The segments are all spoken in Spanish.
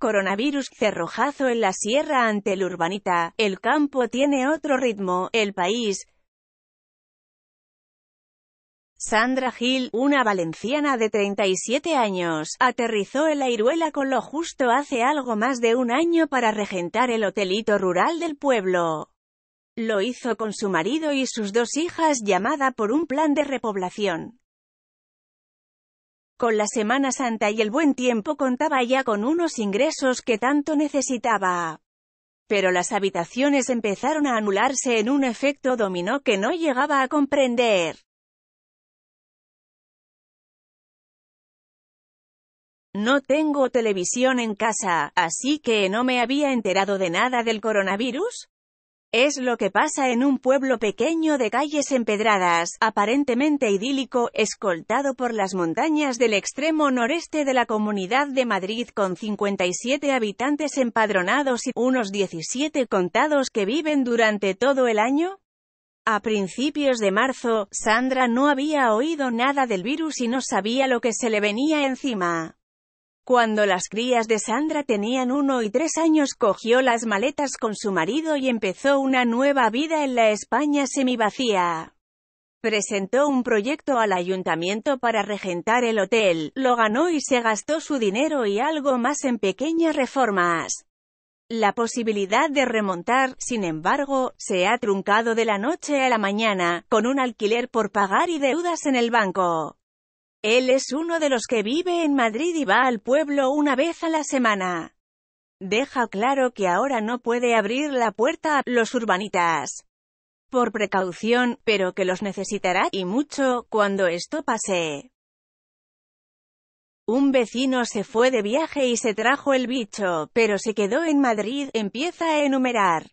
Coronavirus cerrojazo en la sierra ante el urbanita. El campo tiene otro ritmo, el país. Sandra Gil, una valenciana de 37 años, aterrizó en la Iruela con lo justo hace algo más de un año para regentar el hotelito rural del pueblo. Lo hizo con su marido y sus dos hijas llamada por un plan de repoblación. Con la Semana Santa y el buen tiempo contaba ya con unos ingresos que tanto necesitaba. Pero las habitaciones empezaron a anularse en un efecto dominó que no llegaba a comprender. No tengo televisión en casa, así que no me había enterado de nada del coronavirus. Es lo que pasa en un pueblo pequeño de calles empedradas, aparentemente idílico, escoltado por las montañas del extremo noreste de la Comunidad de Madrid con 57 habitantes empadronados y unos 17 contados que viven durante todo el año. A principios de marzo, Sandra no había oído nada del virus y no sabía lo que se le venía encima. Cuando las crías de Sandra tenían uno y tres años cogió las maletas con su marido y empezó una nueva vida en la España semivacía. Presentó un proyecto al ayuntamiento para regentar el hotel, lo ganó y se gastó su dinero y algo más en pequeñas reformas. La posibilidad de remontar, sin embargo, se ha truncado de la noche a la mañana, con un alquiler por pagar y deudas en el banco. Él es uno de los que vive en Madrid y va al pueblo una vez a la semana. Deja claro que ahora no puede abrir la puerta a los urbanitas. Por precaución, pero que los necesitará, y mucho, cuando esto pase. Un vecino se fue de viaje y se trajo el bicho, pero se quedó en Madrid, empieza a enumerar.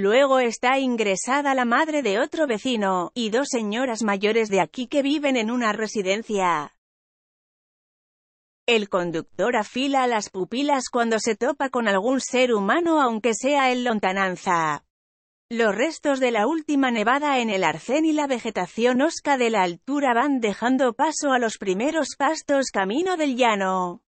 Luego está ingresada la madre de otro vecino, y dos señoras mayores de aquí que viven en una residencia. El conductor afila las pupilas cuando se topa con algún ser humano aunque sea en lontananza. Los restos de la última nevada en el arcén y la vegetación osca de la altura van dejando paso a los primeros pastos camino del llano.